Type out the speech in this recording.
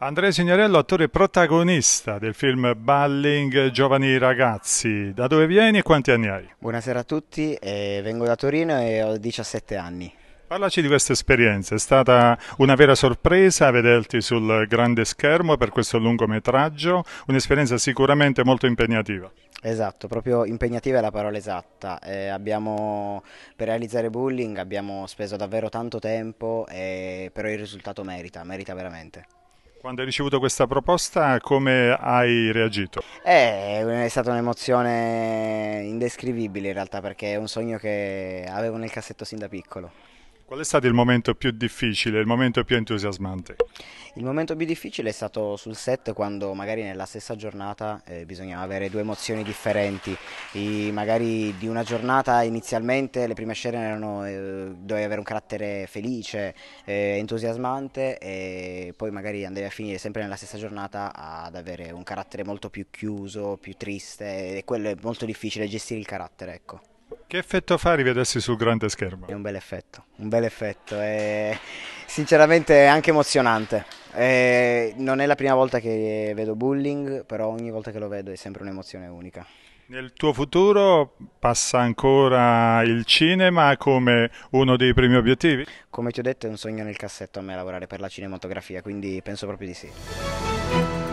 Andrea Signorello, attore protagonista del film Balling Giovani Ragazzi, da dove vieni e quanti anni hai? Buonasera a tutti, eh, vengo da Torino e ho 17 anni. Parlaci di questa esperienza, è stata una vera sorpresa vederti sul grande schermo per questo lungometraggio, un'esperienza sicuramente molto impegnativa. Esatto, proprio impegnativa è la parola esatta. Eh, abbiamo, per realizzare Bullying abbiamo speso davvero tanto tempo, e, eh, però il risultato merita, merita veramente. Quando hai ricevuto questa proposta come hai reagito? Eh, è stata un'emozione indescrivibile in realtà perché è un sogno che avevo nel cassetto sin da piccolo. Qual è stato il momento più difficile, il momento più entusiasmante? Il momento più difficile è stato sul set quando magari nella stessa giornata eh, bisognava avere due emozioni differenti. I, magari di una giornata inizialmente le prime scene erano, eh, dovevi avere un carattere felice, eh, entusiasmante e poi magari andavi a finire sempre nella stessa giornata ad avere un carattere molto più chiuso, più triste e quello è molto difficile gestire il carattere. Ecco. Che effetto fa rivedersi sul grande schermo? È un bel effetto, un bel effetto. È sinceramente è anche emozionante. È... Non è la prima volta che vedo bullying, però ogni volta che lo vedo è sempre un'emozione unica. Nel tuo futuro passa ancora il cinema come uno dei primi obiettivi? Come ti ho detto è un sogno nel cassetto a me lavorare per la cinematografia, quindi penso proprio di sì.